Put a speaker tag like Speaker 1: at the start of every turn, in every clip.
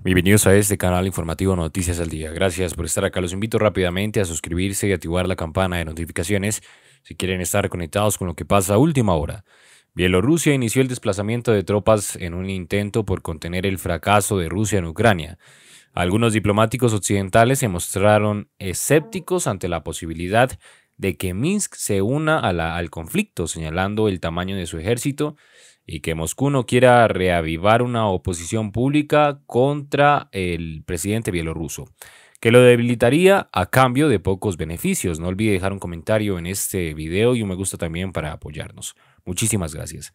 Speaker 1: Bienvenidos a este canal informativo Noticias al Día. Gracias por estar acá. Los invito rápidamente a suscribirse y activar la campana de notificaciones si quieren estar conectados con lo que pasa a última hora. Bielorrusia inició el desplazamiento de tropas en un intento por contener el fracaso de Rusia en Ucrania. Algunos diplomáticos occidentales se mostraron escépticos ante la posibilidad de que Minsk se una al conflicto, señalando el tamaño de su ejército y que Moscú no quiera reavivar una oposición pública contra el presidente bielorruso, que lo debilitaría a cambio de pocos beneficios. No olvide dejar un comentario en este video y un me gusta también para apoyarnos. Muchísimas gracias.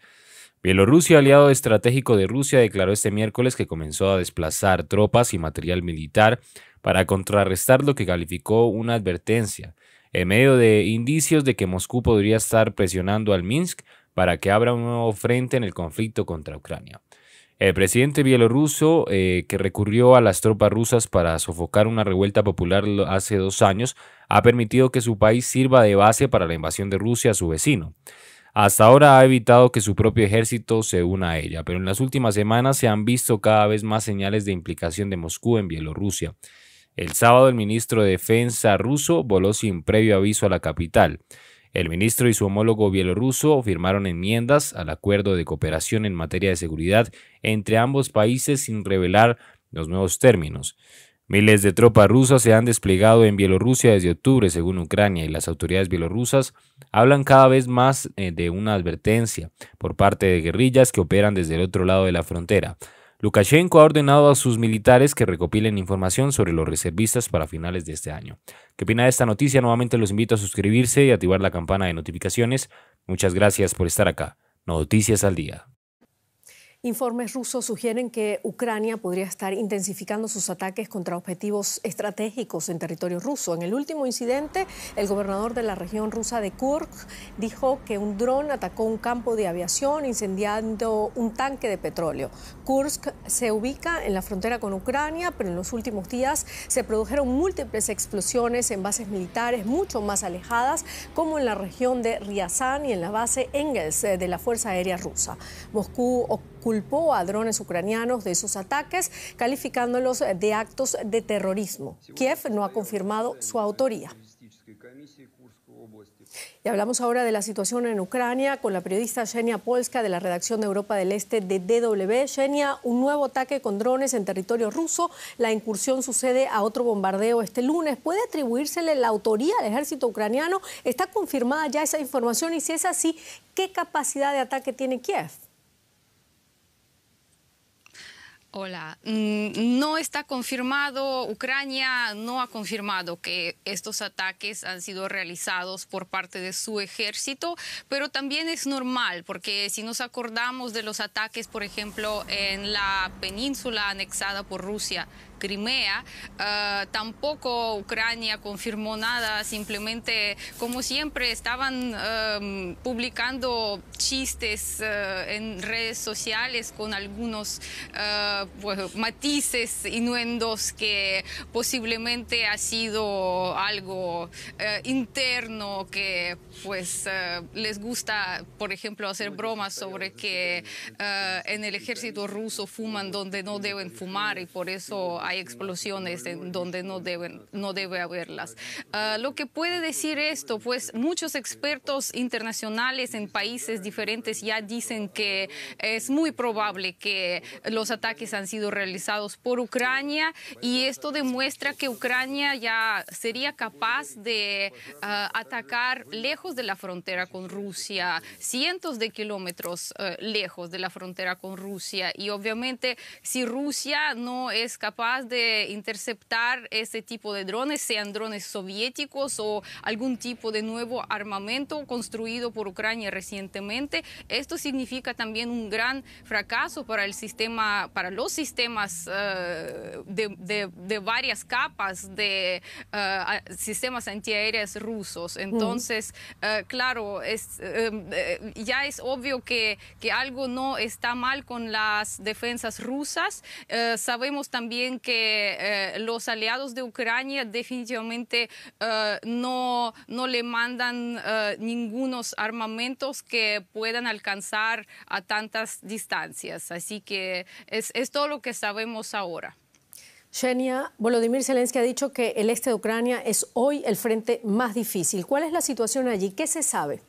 Speaker 1: Bielorrusia, aliado estratégico de Rusia, declaró este miércoles que comenzó a desplazar tropas y material militar para contrarrestar lo que calificó una advertencia, en medio de indicios de que Moscú podría estar presionando al Minsk para que abra un nuevo frente en el conflicto contra Ucrania. El presidente bielorruso, eh, que recurrió a las tropas rusas para sofocar una revuelta popular hace dos años, ha permitido que su país sirva de base para la invasión de Rusia a su vecino. Hasta ahora ha evitado que su propio ejército se una a ella, pero en las últimas semanas se han visto cada vez más señales de implicación de Moscú en Bielorrusia. El sábado el ministro de Defensa ruso voló sin previo aviso a la capital. El ministro y su homólogo bielorruso firmaron enmiendas al acuerdo de cooperación en materia de seguridad entre ambos países sin revelar los nuevos términos. Miles de tropas rusas se han desplegado en Bielorrusia desde octubre, según Ucrania, y las autoridades bielorrusas hablan cada vez más eh, de una advertencia por parte de guerrillas que operan desde el otro lado de la frontera. Lukashenko ha ordenado a sus militares que recopilen información sobre los reservistas para finales de este año. ¿Qué opina de esta noticia? Nuevamente los invito a suscribirse y activar la campana de notificaciones. Muchas gracias por estar acá. Noticias al día.
Speaker 2: Informes rusos sugieren que Ucrania podría estar intensificando sus ataques contra objetivos estratégicos en territorio ruso. En el último incidente, el gobernador de la región rusa de Kursk dijo que un dron atacó un campo de aviación incendiando un tanque de petróleo. Kursk se ubica en la frontera con Ucrania, pero en los últimos días se produjeron múltiples explosiones en bases militares mucho más alejadas, como en la región de Ryazan y en la base Engels eh, de la Fuerza Aérea Rusa. Moscú culpó a drones ucranianos de esos ataques, calificándolos de actos de terrorismo. Kiev no ha confirmado su autoría. Y hablamos ahora de la situación en Ucrania con la periodista Xenia Polska de la redacción de Europa del Este de DW. Xenia, un nuevo ataque con drones en territorio ruso. La incursión sucede a otro bombardeo este lunes. ¿Puede atribuírsele la autoría al ejército ucraniano? ¿Está confirmada ya esa información? Y si es así, ¿qué capacidad de ataque tiene Kiev?
Speaker 3: Hola, mm, no está confirmado, Ucrania no ha confirmado que estos ataques han sido realizados por parte de su ejército, pero también es normal, porque si nos acordamos de los ataques, por ejemplo, en la península anexada por Rusia Crimea. Ah, tampoco Ucrania confirmó nada, simplemente, como siempre, estaban publicando chistes ah, en redes sociales con algunos ah, pues, matices, innuendos que posiblemente ha sido algo interno que pues les gusta, por ejemplo, hacer bromas sobre que en el ejército ruso fuman donde no deben fumar y por eso hay hay explosiones en donde no, deben, no debe haberlas. Ah, lo que puede decir esto, pues muchos expertos internacionales en países diferentes ya dicen que es muy probable que los ataques han sido realizados por Ucrania y esto demuestra que Ucrania ya sería capaz de ah, atacar lejos de la frontera con Rusia, cientos de kilómetros ah, lejos de la frontera con Rusia y obviamente si Rusia no es capaz de interceptar ese tipo de drones, sean drones soviéticos o algún tipo de nuevo armamento construido por Ucrania recientemente. Esto significa también un gran fracaso para el sistema, para los sistemas eh, de, varias capas de eh, sistemas antiaéreos rusos. Mm. Entonces, eh, claro, es, em, ya es obvio que, algo no está mal con las defensas rusas. sabemos también que eh, los aliados de Ucrania definitivamente eh, no, le mandan eh, ningunos armamentos que puedan alcanzar a tantas distancias. Así que es, todo lo que sabemos
Speaker 2: ahora. Xenia, Volodymyr Zelensky ha dicho que el este de Ucrania es hoy el frente más difícil. ¿Cuál es la situación allí? ¿Qué se sabe?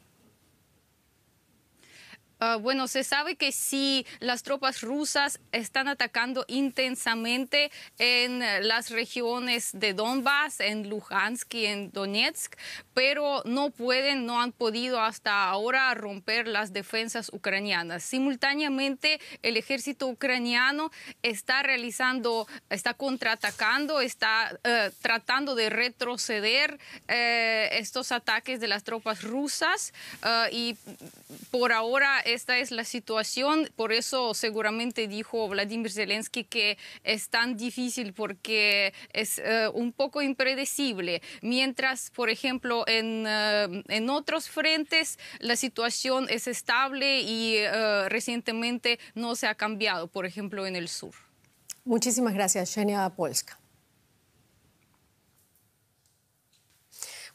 Speaker 3: Ah, bueno, se sabe que sí, las tropas rusas están atacando intensamente en eh, las regiones de Donbass, en Luhansk y en Donetsk, pero no pueden, no han podido hasta ahora romper las defensas ucranianas. Simultáneamente, el ejército ucraniano está realizando, está contraatacando, está eh, tratando de retroceder eh, estos ataques de las tropas rusas y por ahora esta es la situación. Por eso seguramente dijo Vladimir Zelensky que es tan difícil porque es eh, un poco impredecible. Mientras, por ejemplo, eh, en, otros frentes la situación es estable y eh, recientemente no se ha cambiado, por ejemplo, en el sur.
Speaker 2: Muchísimas gracias, Xenia Polska.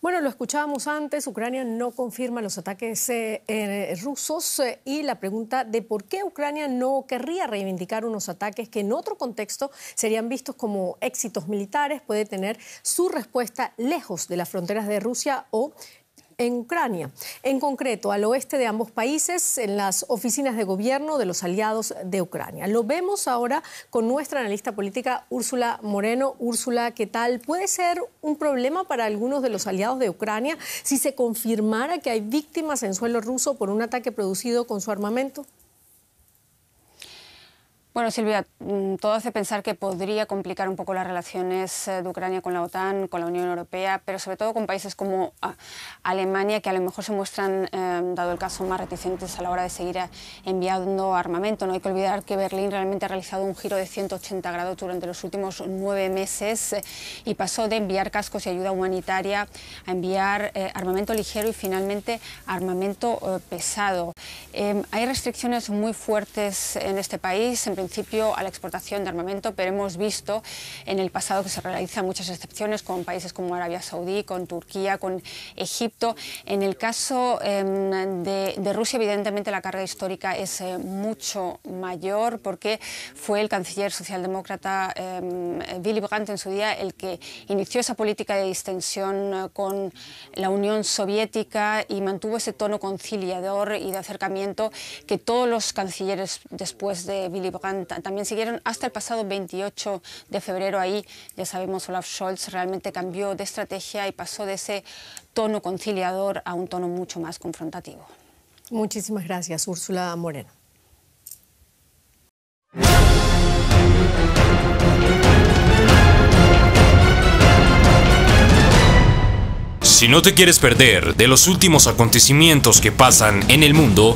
Speaker 2: Bueno, lo escuchábamos antes, Ucrania no confirma los ataques eh, eh, rusos eh, y la pregunta de por qué Ucrania no querría reivindicar unos ataques que en otro contexto serían vistos como éxitos militares puede tener su respuesta lejos de las fronteras de Rusia o en Ucrania. En concreto, al oeste de ambos países, en las oficinas de gobierno de los aliados de Ucrania. Lo vemos ahora con nuestra analista política Úrsula Moreno. Úrsula, ¿qué tal? ¿Puede ser un problema para algunos de los aliados de Ucrania si se confirmara que hay víctimas en suelo ruso por un ataque producido con su armamento? Bueno, Silvia, mm, todo hace pensar que
Speaker 4: podría complicar un poco las relaciones eh, de Ucrania con la OTAN, con la Unión Europea, pero sobre todo con países como ah, Alemania, que a lo mejor se muestran, em, dado el caso, más reticentes a la hora de seguir eh, enviando armamento. No hay que olvidar que Berlín realmente ha realizado un giro de 180 grados durante los últimos nueve meses eh, y pasó de enviar cascos y ayuda humanitaria a enviar armamento ligero y finalmente armamento pesado. Em, hay restricciones muy fuertes en este país, en principio a la exportación de armamento, pero hemos visto en el pasado que se realizan muchas excepciones con países como Arabia Saudí, con Turquía, con Egipto. En el caso em, de, Rusia, evidentemente, la carga histórica es eh, mucho mayor porque fue el canciller socialdemócrata em, Willy Brandt en su día el que inició esa política de distensión eh, con la Unión Soviética y mantuvo ese tono conciliador y de acercamiento que todos los cancilleres después de Willy Brandt también siguieron hasta el pasado 28 de febrero. Ahí, ya sabemos, Olaf Scholz realmente cambió de estrategia y pasó de ese tono conciliador a un tono mucho más confrontativo.
Speaker 2: Muchísimas gracias, Úrsula Moreno.
Speaker 1: Si no te quieres perder de los últimos acontecimientos que pasan en el mundo,